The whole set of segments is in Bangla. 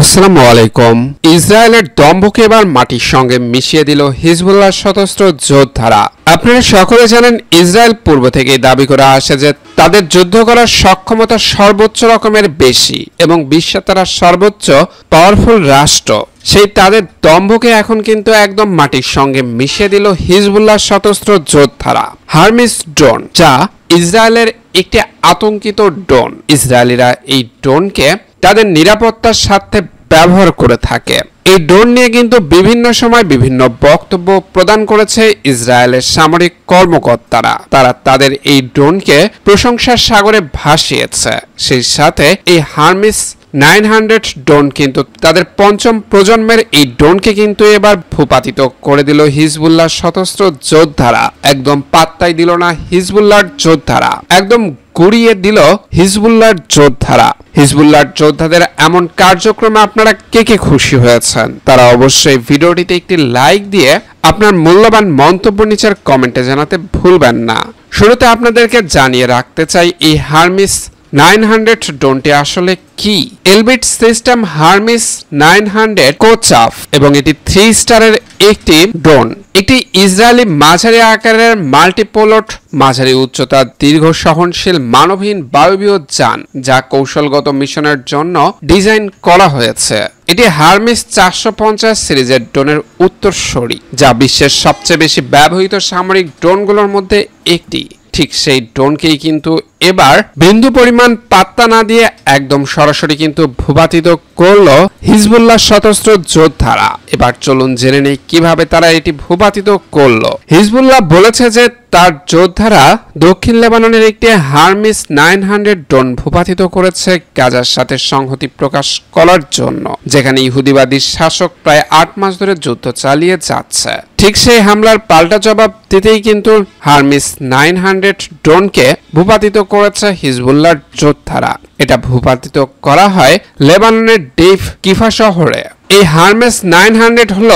আসসালামু আলাইকুম ইসরায়েলের দম্ভকে এবার মাটির সঙ্গে মিশিয়ে দিল হিজবুল্লাহ সশস্ত্র যোদ্ধারা আপনারা সকলে জানেন ইসরায়েল পূর্ব থেকেই দাবি করে আসে যে তাদের যুদ্ধ করার সক্ষমতা সর্বোচ্চ রকমের বেশি এবং বিশ্বে তারা সর্বোচ্চ পাওয়ারফুল রাষ্ট্র সেই তাদের দম্ভকে এখন কিন্তু একদম মাটির সঙ্গে মিশিয়ে দিল হিজবুল্লাহ সশস্ত্র যোদ্ধারা হার্মিস ড্রোন যা ইসরায়েলের একটি আতঙ্কিত ড্রোন ইসরায়েলিরা এই ড্রোনকে তাদের নিরাপত্তার স্বার্থে ব্যবহার করে থাকে এই ড্রোন নিয়ে কিন্তু বিভিন্ন সময় বিভিন্ন বক্তব্য প্রদান করেছে ইসরায়েলের সামরিক কর্মকর্তারা তারা তাদের এই ড্রোনকে প্রশংসার সাগরে ভাসিয়েছে সেই সাথে এই হার্মিস নাইন হান্ড্রেড ড্রোন কিন্তু তাদের পঞ্চম প্রজন্মের এই ড্রোনকে কিন্তু এবার ভূপাতিত করে দিল হিজবুল্লাহ সশস্ত্র যোদ্ধারা একদম পাত্তাই দিল না হিজবুল্লাহর যোদ্ধারা একদম করিয়ে দিল হিজবুল্লাহর যোদ্ধারা হিজবুল্লাহর যোদ্ধাদের এমন কার্যক্রমে আপনারা কে কে খুশি হয়েছেন তারা অবশ্যই ভিডিওটিতে একটি লাইক দিয়ে আপনার মূল্যবান মন্তব্য নিচের কমেন্টে জানাতে ভুলবেন না শুরুতে আপনাদেরকে জানিয়ে রাখতে চাই এই হার্মিস নাইন হান্ড্রেড ড্রোনটি আসলে কি Elbit system Hermes nine hundred কোচাফ এবং এটি থ্রি স্টারের একটি ড্রোন একটি ইসরায়েলি মাঝারি আকারের মাল্টিপোলট মাঝারি উচ্চতা দীর্ঘ সহনশীল মানবহীন বায়বীয় যান যা কৌশলগত মিশনের জন্য ডিজাইন করা হয়েছে এটি হার্মিস চারশো পঞ্চাশ সিরিজের ড্রোনের উত্তরসরি যা বিশ্বের সবচেয়ে বেশি ব্যবহৃত সামরিক ড্রোনগুলোর মধ্যে একটি ঠিক সেই ড্রোনকেই কিন্তু এবার বিন্দু পরিমাণ পাত্তা না দিয়ে একদম সরাসরি কিন্তু ভূপাতিত করল হিজবুল্লাহ সশস্ত্র যোদ্ধারা এবার চলুন জেনে নেই কিভাবে তারা এটি ভূপাতিত করল হিজবুল্লাহ বলেছে যে তার যোদ্ধারা দক্ষিণ লেবাননের একটি হার্মিস নাইন হান্ড্রেড ড্রোন ভূপাতিত করেছে গাজার সাথে সংহতি প্রকাশ করার জন্য যেখানে ইহুদিবাদী শাসক প্রায় আট মাস ধরে যুদ্ধ চালিয়ে যাচ্ছে ঠিক সেই হামলার পাল্টা জবাব দিতেই কিন্তু হার্মিস নাইন হান্ড্রেড ড্রোনকে ভূপাতিত করেছে হিজবুল্লার যোদ্ধারা এটা ভূপাতিত করা হয় লেবাননের ডেভ কিফা শহরে এই হার্মেস নাইন হান্ড্রেড হল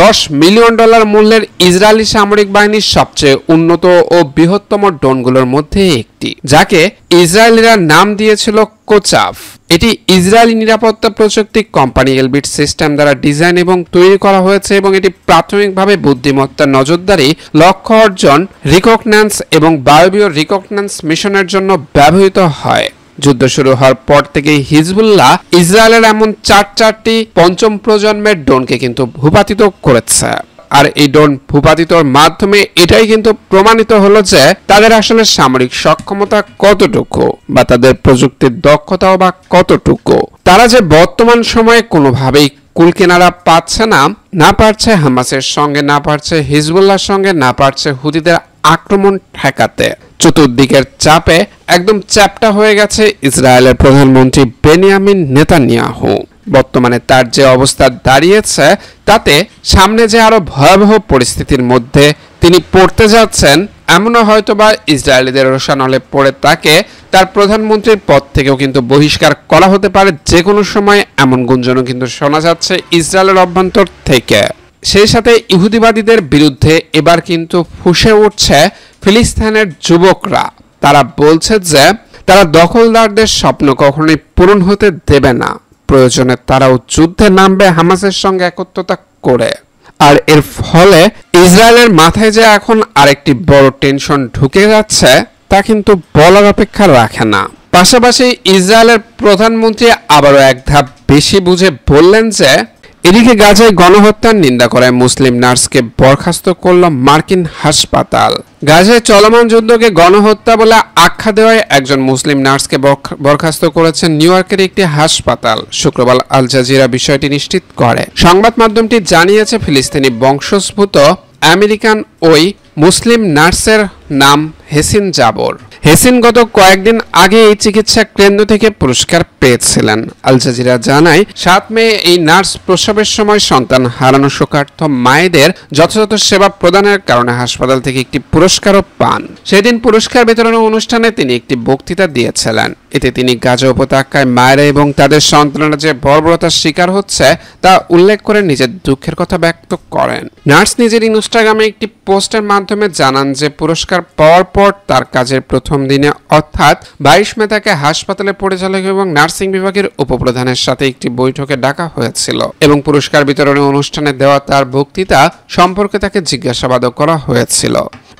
দশ মিলিয়ন ডলার মূল্যের ইসরায়েলি সামরিক বাহিনীর সবচেয়ে উন্নত ও বৃহত্তম ড্রোনগুলোর মধ্যে একটি যাকে ইসরায়েলিরা নাম দিয়েছিল কোচাফ এটি ইসরায়েলি নিরাপত্তা প্রযুক্তি কোম্পানি এলবিট সিস্টেম দ্বারা ডিজাইন এবং তৈরি করা হয়েছে এবং এটি প্রাথমিকভাবে বুদ্ধিমত্তা নজরদারি লক্ষ্য অর্জন রিকগন্যান্স এবং বায়বীয় রিকগন্যান্স মিশনের জন্য ব্যবহৃত হয় যুদ্ধ শুরু হওয়ার পর থেকে হিজবুল্লাহ ইসরায়েলের এমন চার চারটি পঞ্চম প্রজন্মের ড্রোনকে কিন্তু ভূপাতিত করেছে আর এই ড্রোন ভূপাতিতর মাধ্যমে এটাই কিন্তু প্রমাণিত হলো যে তাদের আসলে সামরিক সক্ষমতা কতটুকু বা তাদের প্রযুক্তির দক্ষতাও বা কতটুকু তারা যে বর্তমান সময়ে কোনোভাবেই কুল কিনারা পাচ্ছে না না পারছে হামাসের সঙ্গে না পারছে হিজবুল্লাহর সঙ্গে না পারছে হুদিদের আক্রমণ ঠেকাতে চতুর্দিকের চাপে একদম চ্যাপটা হয়ে গেছে ইসরায়েলের প্রধানমন্ত্রী বেনিয়ামিন নেতানিয়াহু বর্তমানে তার যে অবস্থা দাঁড়িয়েছে তাতে সামনে যে আরো ভয়াবহ পরিস্থিতির মধ্যে তিনি পড়তে যাচ্ছেন এমনও হয়তো বা ইসরায়েলিদের রোষানলে পড়ে তাকে তার প্রধানমন্ত্রীর পদ থেকেও কিন্তু বহিষ্কার করা হতে পারে যে কোনো সময় এমন গুঞ্জনও কিন্তু শোনা যাচ্ছে ইসরায়েলের অভ্যন্তর থেকে সেই সাথে ইহুদিবাদীদের বিরুদ্ধে এবার কিন্তু ফুসে উঠছে ফিলিস্তিনের যুবকরা তারা বলছে যে তারা দখলদারদের স্বপ্ন কখনোই পূরণ হতে দেবে না প্রয়োজনে তারাও যুদ্ধে নামবে হামাসের সঙ্গে একত্রতা করে আর এর ফলে ইসরায়েলের মাথায় যে এখন আরেকটি বড় টেনশন ঢুকে যাচ্ছে তা কিন্তু বলার অপেক্ষা রাখে না পাশাপাশি ইসরায়েলের প্রধানমন্ত্রী আবারও এক ধাপ বেশি বুঝে বললেন যে এদিকে গাজায় গণহত্যার নিন্দা করায় মুসলিম নার্সকে বরখাস্ত করল মার্কিন হাসপাতাল গাজায় চলমান যুদ্ধকে গণহত্যা বলে আখ্যা দেওয়ায় একজন মুসলিম নার্সকে বরখাস্ত করেছেন নিউ ইয়র্কের একটি হাসপাতাল শুক্রবার আল জাজিরা বিষয়টি নিশ্চিত করে সংবাদ মাধ্যমটি জানিয়েছে ফিলিস্তিনি বংশোদ্ভূত আমেরিকান ওই মুসলিম নার্সের নাম হেসিন জাবর হেসিন গত কয়েকদিন আগে এই চিকিৎসা কেন্দ্র থেকে পুরস্কার পেয়েছিলেন আল জাজিরা জানায় সাত মে এই নার্স প্রসবের সময় সন্তান হারানো শোকার্থ মায়েদের যথাযথ সেবা প্রদানের কারণে হাসপাতাল থেকে একটি পুরস্কারও পান সেদিন পুরস্কার বিতরণ অনুষ্ঠানে তিনি একটি বক্তৃতা দিয়েছিলেন এতে তিনি গাজা উপত্যকায় মায়েরা এবং তাদের সন্তানরা যে বর্বরতার শিকার হচ্ছে তা উল্লেখ করে নিজের দুঃখের কথা ব্যক্ত করেন নার্স নিজের ইনস্টাগ্রামে একটি পোস্টের মাধ্যমে জানান যে পুরস্কার পাওয়ার পর তার কাজের প্রথম দিনে অর্থাৎ বাইশ মে তাকে হাসপাতালে পরিচালক এবং নার্সিং বিভাগের উপপ্রধানের সাথে একটি বৈঠকে ডাকা হয়েছিল এবং পুরস্কার বিতরণের অনুষ্ঠানে দেওয়া তার বক্তৃতা সম্পর্কে তাকে জিজ্ঞাসাবাদও করা হয়েছিল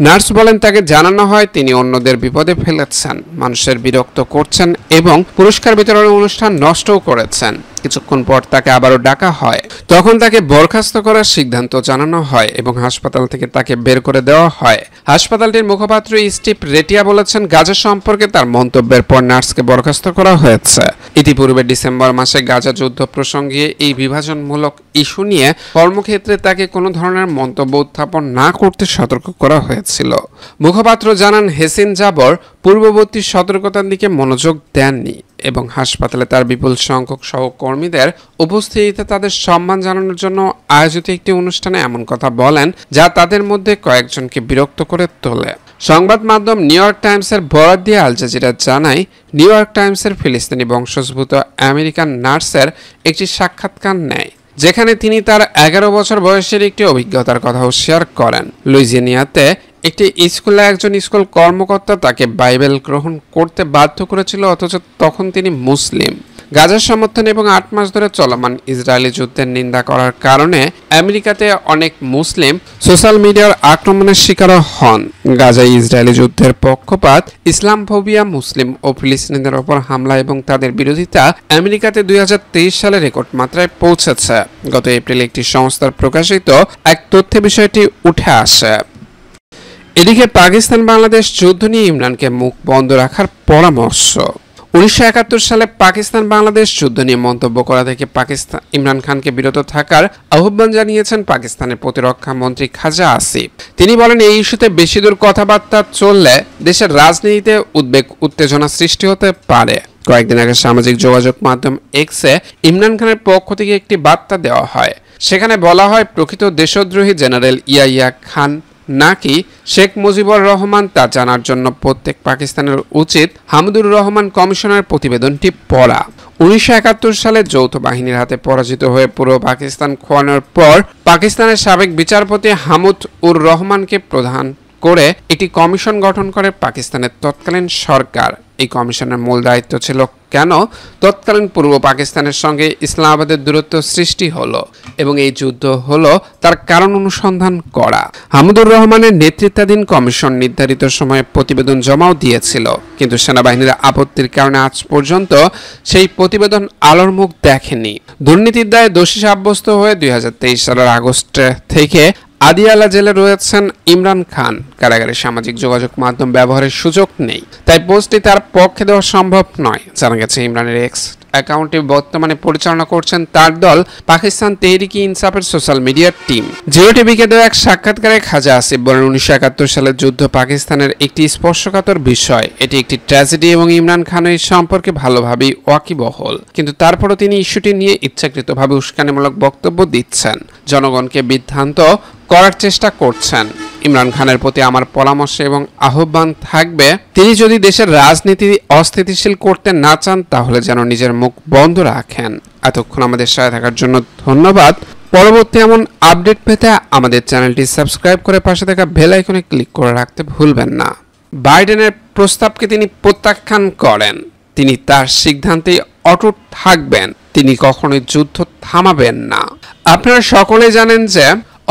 নার্স বলেন তাকে জানানো হয় তিনি অন্যদের বিপদে ফেলেছেন মানুষের বিরক্ত করছেন এবং পুরস্কার বিতরণ অনুষ্ঠান নষ্টও করেছেন কিছুক্ষণ পর তাকে আবারও ডাকা হয় তখন তাকে বরখাস্ত করার সিদ্ধান্ত জানানো হয় এবং হাসপাতাল থেকে তাকে বের করে দেওয়া হয় হাসপাতালটির মুখপাত্র স্টিভ রেটিয়া বলেছেন গাজা সম্পর্কে তার মন্তব্যের পর নার্সকে বরখাস্ত করা হয়েছে ইতিপূর্বে ডিসেম্বর মাসে গাজা যুদ্ধ প্রসঙ্গে এই বিভাজনমূলক ইস্যু নিয়ে কর্মক্ষেত্রে তাকে কোনো ধরনের মন্তব্য উত্থাপন না করতে সতর্ক করা হয়েছিল মুখপাত্র জানান হেসিন জাবর পূর্ববর্তী সতর্কতার দিকে মনোযোগ দেননি এবং হাসপাতালে তার বিপুল সংখ্যক সহকর্মীদের উপস্থিতিতে তাদের সম্মান জানানোর জন্য আয়োজিত একটি অনুষ্ঠানে এমন কথা বলেন যা তাদের মধ্যে কয়েকজনকে বিরক্ত করে তোলে সংবাদ মাধ্যম নিউ ইয়র্ক টাইমসের বরাদ দিয়ে আল জাজিরা জানায় নিউ ইয়র্ক টাইমসের ফিলিস্তিনি বংশোদ্ভূত আমেরিকান নার্সের একটি সাক্ষাৎকার নেয় যেখানে তিনি তার এগারো বছর বয়সের একটি অভিজ্ঞতার কথাও শেয়ার করেন লুইজিনিয়াতে একটি স্কুলে একজন স্কুল কর্মকর্তা তাকে বাইবেল গ্রহণ করতে বাধ্য করেছিল অথচ তখন তিনি মুসলিম গাজার সমর্থন এবং আট মাস ধরে চলমান ইসরায়েলি যুদ্ধের নিন্দা করার কারণে আমেরিকাতে অনেক মুসলিম সোশ্যাল মিডিয়ার আক্রমণের শিকার হন গাজায় ইসরায়েলি যুদ্ধের পক্ষপাত ইসলাম ইসলামফোবিয়া মুসলিম ও ফিলিস্তিনিদের ওপর হামলা এবং তাদের বিরোধিতা আমেরিকাতে দুই সালে রেকর্ড মাত্রায় পৌঁছেছে গত এপ্রিলে একটি সংস্থার প্রকাশিত এক তথ্যে বিষয়টি উঠে আসে এদিকে পাকিস্তান বাংলাদেশ যুদ্ধ নিয়ে ইমরানকে মুখ বন্ধ রাখার পরামর্শ উনিশশো সালে পাকিস্তান বাংলাদেশ যুদ্ধ নিয়ে মন্তব্য করা থেকে পাকিস্তান ইমরান খানকে বিরত থাকার আহ্বান জানিয়েছেন পাকিস্তানের প্রতিরক্ষা মন্ত্রী খাজা আসিফ তিনি বলেন এই ইস্যুতে বেশি দূর কথাবার্তা চললে দেশের রাজনীতিতে উদ্বেগ উত্তেজনা সৃষ্টি হতে পারে কয়েকদিন আগে সামাজিক যোগাযোগ মাধ্যম এক্সে ইমরান খানের পক্ষ থেকে একটি বার্তা দেওয়া হয় সেখানে বলা হয় প্রকৃত দেশদ্রোহী জেনারেল ইয়াইয়া খান নাকি শেখ মুজিবুর রহমান তা জানার জন্য প্রত্যেক পাকিস্তানের উচিত হামিদুর রহমান কমিশনের প্রতিবেদনটি পড়া উনিশশো সালে যৌথ বাহিনীর হাতে পরাজিত হয়ে পুরো পাকিস্তান খোয়ানোর পর পাকিস্তানের সাবেক বিচারপতি হামুদ উর রহমানকে প্রধান করে একটি কমিশন গঠন করে পাকিস্তানের তৎকালীন সরকার এই কমিশনের মূল দায়িত্ব ছিল কেন তৎকালীন পূর্ব পাকিস্তানের সঙ্গে ইসলামাবাদের দূরত্ব সৃষ্টি হলো এবং এই যুদ্ধ হলো তার কারণ অনুসন্ধান করা হামুদুর রহমানের নেতৃত্বাধীন কমিশন নির্ধারিত সময়ে প্রতিবেদন জমাও দিয়েছিল কিন্তু সেনাবাহিনীর আপত্তির কারণে আজ পর্যন্ত সেই প্রতিবেদন আলোর মুখ দেখেনি দুর্নীতির দায়ে দোষী সাব্যস্ত হয়ে দুই সালের আগস্ট থেকে আদিয়ালা জেলে রয়েছেন ইমরান খান কারাগারে সামাজিক যোগাযোগ মাধ্যম ব্যবহারের সুযোগ নেই তাই পোস্টটি তার পক্ষে দেওয়া সম্ভব নয় জানা গেছে ইমরানের এক্স অ্যাকাউন্টটি বর্তমানে পরিচালনা করছেন তার দল পাকিস্তান তেহরিকি ইনসাফের সোশ্যাল মিডিয়ার টিম জিও টিভিকে দেওয়া এক সাক্ষাৎকারে খাজা আসিফ বলেন উনিশশো একাত্তর সালের যুদ্ধ পাকিস্তানের একটি স্পর্শকাতর বিষয় এটি একটি ট্র্যাজেডি এবং ইমরান খানের সম্পর্কে ভালোভাবেই ওয়াকিবহল কিন্তু তারপরও তিনি ইস্যুটি নিয়ে ইচ্ছাকৃতভাবে উস্কানিমূলক বক্তব্য দিচ্ছেন জনগণকে বিভ্রান্ত করার চেষ্টা করছেন ইমরান খানের প্রতি আমার পরামর্শ এবং আহ্বান থাকবে তিনি যদি দেশের রাজনীতি অস্থিতিশীল করতে না চান তাহলে যেন নিজের মুখ বন্ধ রাখেন এতক্ষণ আমাদের সাথে থাকার জন্য ধন্যবাদ পরবর্তী এমন আপডেট পেতে আমাদের চ্যানেলটি সাবস্ক্রাইব করে পাশে থাকা বেল আইকনে ক্লিক করে রাখতে ভুলবেন না বাইডেনের প্রস্তাবকে তিনি প্রত্যাখ্যান করেন তিনি তার সিদ্ধান্তে অটুট থাকবেন তিনি কখনোই যুদ্ধ থামাবেন না আপনারা সকলে জানেন যে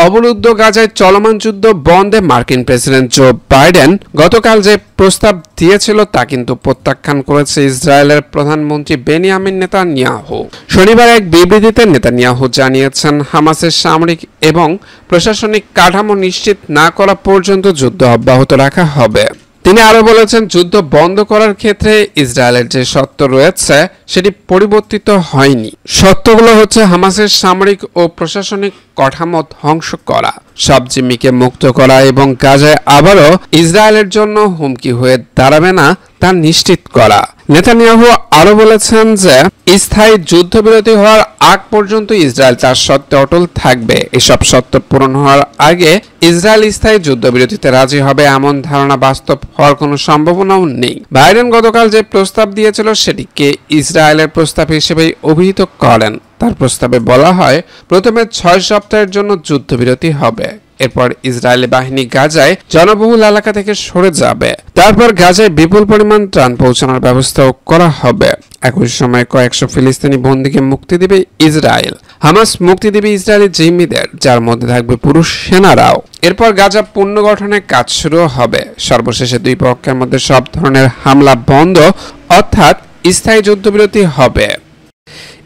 অবরুদ্ধ গাজায় চলমান যুদ্ধ বন্ধে মার্কিন প্রেসিডেন্ট জো বাইডেন গতকাল যে প্রস্তাব দিয়েছিল তা কিন্তু প্রত্যাখ্যান করেছে ইসরায়েলের প্রধানমন্ত্রী বেনিয়ামিন নেতানিয়াহু শনিবার এক বিবৃতিতে নেতানিয়াহু জানিয়েছেন হামাসের সামরিক এবং প্রশাসনিক কাঠামো নিশ্চিত না করা পর্যন্ত যুদ্ধ অব্যাহত রাখা হবে তিনি আরও বলেছেন যুদ্ধ বন্ধ করার ক্ষেত্রে ইসরায়েলের যে সত্য রয়েছে সেটি পরিবর্তিত হয়নি সত্যগুলো হচ্ছে হামাসের সামরিক ও প্রশাসনিক কাঠামো ধ্বংস করা সব জিম্মিকে মুক্ত করা এবং গাজায় আবারও ইসরায়েলের জন্য হুমকি হয়ে দাঁড়াবে না তা নিশ্চিত করা নেতানিয়াহু আরো বলেছেন যে স্থায়ী যুদ্ধবিরতি হওয়ার আগ পর্যন্ত ইসরায়েল তার সত্যে অটল থাকবে এসব সত্য পূরণ হওয়ার আগে ইসরায়েল স্থায়ী যুদ্ধবিরতিতে রাজি হবে এমন ধারণা বাস্তব হওয়ার কোনো সম্ভাবনাও নেই বাইডেন গতকাল যে প্রস্তাব দিয়েছিল সেটিকে ইসরায়েলের প্রস্তাব হিসেবেই অভিহিত করেন তার প্রস্তাবে বলা হয় প্রথমে ছয় সপ্তাহের জন্য যুদ্ধবিরতি হবে এরপর ইসরায়েলি বাহিনী গাজায় জনবহুল এলাকা থেকে সরে যাবে তারপর গাজায় বিপুল পরিমাণ ত্রাণ পৌঁছানোর ব্যবস্থাও করা হবে একই সময় কয়েকশো ফিলিস্তিনি বন্দীকে মুক্তি দেবে ইসরায়েল হামাস মুক্তি দেবে ইসরায়েলি জিম্মিদের যার মধ্যে থাকবে পুরুষ সেনারাও এরপর গাজা পুনর্গঠনের কাজ শুরু হবে সর্বশেষে দুই পক্ষের মধ্যে সব ধরনের হামলা বন্ধ অর্থাৎ স্থায়ী যুদ্ধবিরতি হবে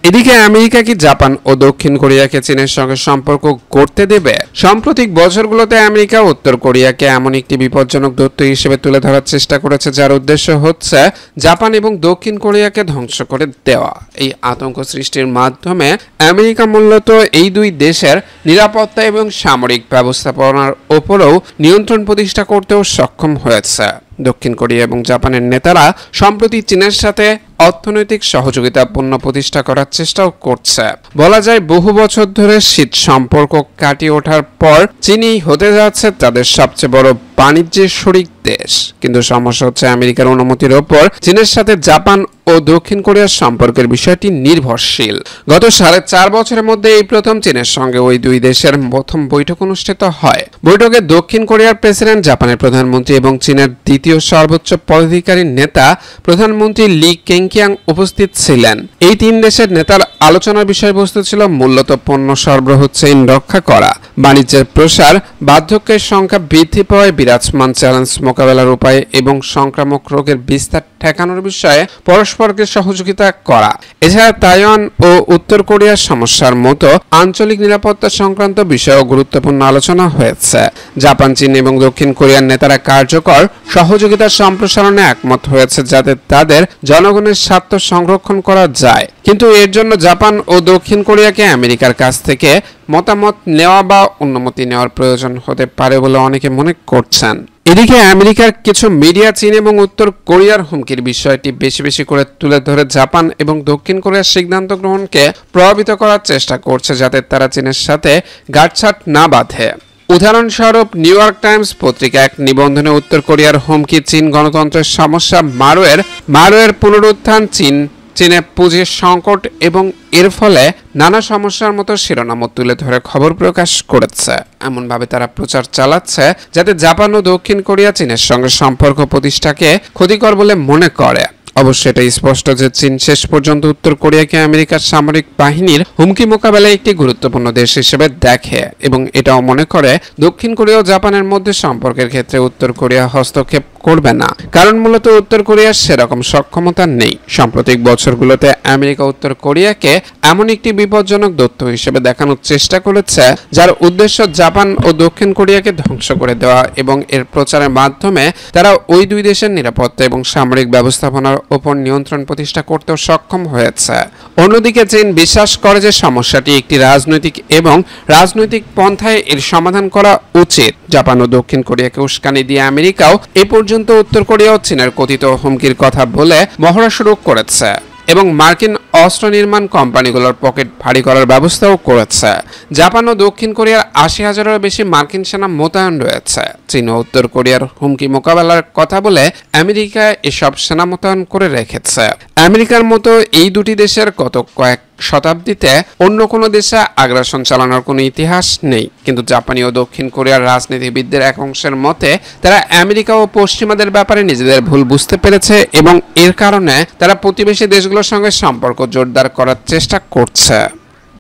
এদিকে আমেরিকা কি জাপান ও দক্ষিণ কোরিয়াকে চীনের সঙ্গে সম্পর্ক করতে দেবে সাম্প্রতিক বছরগুলোতে আমেরিকা উত্তর কোরিয়াকে এমন একটি বিপজ্জনক দত্ত হিসেবে তুলে ধরার চেষ্টা করেছে যার উদ্দেশ্য হচ্ছে জাপান এবং দক্ষিণ কোরিয়াকে ধ্বংস করে দেওয়া এই আতঙ্ক সৃষ্টির মাধ্যমে আমেরিকা মূলত এই দুই দেশের নিরাপত্তা এবং সামরিক ব্যবস্থাপনার ওপরেও নিয়ন্ত্রণ প্রতিষ্ঠা করতেও সক্ষম হয়েছে দক্ষিণ কোরিয়া এবং জাপানের নেতারা সম্প্রতি চীনের সাথে অর্থনৈতিক সহযোগিতা পূর্ণ প্রতিষ্ঠা করার চেষ্টাও করছে বলা যায় বহু বছর ধরে শীত সম্পর্ক কাটিয়ে ওঠার পর চীনই হতে যাচ্ছে তাদের সবচেয়ে বড় বাণিজ্যের শরিক দেশ কিন্তু সমস্যা হচ্ছে আমেরিকার অনুমতির ওপর চীনের সাথে জাপান ও দক্ষিণ কোরিয়ার সম্পর্কের বিষয়টি নির্ভরশীল গত সাড়ে চার বছরের মধ্যে এই প্রথম চীনের সঙ্গে ওই দুই দেশের প্রথম বৈঠক অনুষ্ঠিত হয় বৈঠকে দক্ষিণ কোরিয়ার প্রেসিডেন্ট জাপানের প্রধানমন্ত্রী এবং চীনের দ্বিতীয় সর্বোচ্চ পদাধিকারী নেতা প্রধানমন্ত্রী লি কেংকিয়াং উপস্থিত ছিলেন এই তিন দেশের নেতার আলোচনার বিষয়বস্তু ছিল মূলত পণ্য সরবরাহ চেইন রক্ষা করা বাণিজ্যের প্রসার বার্ধক্যের সংখ্যা বৃদ্ধি পাওয়ায় বিরাজমান চ্যালেঞ্জ মোকাবেলার উপায় এবং সংক্রামক রোগের বিস্তার ঠেকানোর বিষয়ে পরস্পরকে সহযোগিতা করা এছাড়া তাইওয়ান ও উত্তর কোরিয়ার সমস্যার মতো আঞ্চলিক নিরাপত্তা সংক্রান্ত বিষয়েও গুরুত্বপূর্ণ আলোচনা হয়েছে জাপান চীন এবং দক্ষিণ কোরিয়ার নেতারা কার্যকর সহযোগিতা সম্প্রসারণে একমত হয়েছে যাতে তাদের জনগণের স্বার্থ সংরক্ষণ করা যায় কিন্তু এর জন্য জাপান ও দক্ষিণ কোরিয়াকে আমেরিকার কাছ থেকে মতামত নেওয়া বা অনুমতি নেওয়ার প্রয়োজন হতে পারে বলে অনেকে মনে করছেন এদিকে আমেরিকার কিছু মিডিয়া চীন এবং উত্তর কোরিয়ার হুমকির বিষয়টি বেশি বেশি করে তুলে ধরে জাপান এবং দক্ষিণ কোরিয়ার সিদ্ধান্ত গ্রহণকে প্রভাবিত করার চেষ্টা করছে যাতে তারা চীনের সাথে গাঁটছাট না বাঁধে উদাহরণস্বরূপ নিউ ইয়র্ক টাইমস পত্রিকা এক নিবন্ধনে উত্তর কোরিয়ার হুমকি চীন গণতন্ত্রের সমস্যা মারোয়ের মারোয়ের পুনরুত্থান চীন চীনে পুঁজির সংকট এবং এর ফলে নানা সমস্যার মতো শিরোনাম তুলে ধরে খবর প্রকাশ করেছে এমনভাবে তারা প্রচার চালাচ্ছে যাতে জাপান ও দক্ষিণ কোরিয়া চীনের সঙ্গে সম্পর্ক প্রতিষ্ঠাকে ক্ষতিকর বলে মনে করে অবশ্য এটা স্পষ্ট যে চীন শেষ পর্যন্ত উত্তর কোরিয়াকে আমেরিকার সামরিক বাহিনীর হুমকি মোকাবেলায় একটি গুরুত্বপূর্ণ দেশ হিসেবে দেখে এবং এটাও মনে করে দক্ষিণ কোরিয়া ও জাপানের মধ্যে সম্পর্কের ক্ষেত্রে উত্তর কোরিয়া হস্তক্ষেপ করবে না কারণ মূলত উত্তর কোরিয়ার সেরকম সক্ষমতা নেই সাম্প্রতিক বছরগুলোতে আমেরিকা উত্তর কোরিয়াকে এমন একটি বিপজ্জনক দত্ত হিসেবে দেখানোর চেষ্টা করেছে যার উদ্দেশ্য জাপান ও দক্ষিণ কোরিয়াকে ধ্বংস করে দেওয়া এবং এর প্রচারের মাধ্যমে তারা ওই দুই দেশের নিরাপত্তা এবং সামরিক ব্যবস্থাপনার ওপর নিয়ন্ত্রণ প্রতিষ্ঠা করতেও সক্ষম হয়েছে অন্যদিকে চীন বিশ্বাস করে যে সমস্যাটি একটি রাজনৈতিক এবং রাজনৈতিক পন্থায় এর সমাধান করা উচিত জাপান ও দক্ষিণ কোরিয়াকে উস্কানি দিয়ে আমেরিকাও এ পর্যন্ত পর্যন্ত উত্তর কোরিয়াও চীনের কথিত হুমকির কথা বলে মহড়া শুরু করেছে এবং মার্কিন অস্ত্র নির্মাণ কোম্পানিগুলোর পকেট ভারী করার ব্যবস্থাও করেছে জাপান ও দক্ষিণ কোরিয়ার আশি হাজারের বেশি মার্কিন সেনা মোতায়েন রয়েছে চীন ও উত্তর কোরিয়ার হুমকি মোকাবেলার কথা বলে আমেরিকা এসব সেনা মোতায়েন করে রেখেছে আমেরিকার মতো এই দুটি দেশের কত কয়েক শতাব্দীতে অন্য কোনো দেশে আগ্রাসন চালানোর কোনো ইতিহাস নেই কিন্তু জাপানি ও দক্ষিণ কোরিয়ার রাজনীতিবিদদের এক অংশের মতে তারা আমেরিকা ও পশ্চিমাদের ব্যাপারে নিজেদের ভুল বুঝতে পেরেছে এবং এর কারণে তারা প্রতিবেশী দেশগুলোর সঙ্গে সম্পর্ক জোরদার করার চেষ্টা করছে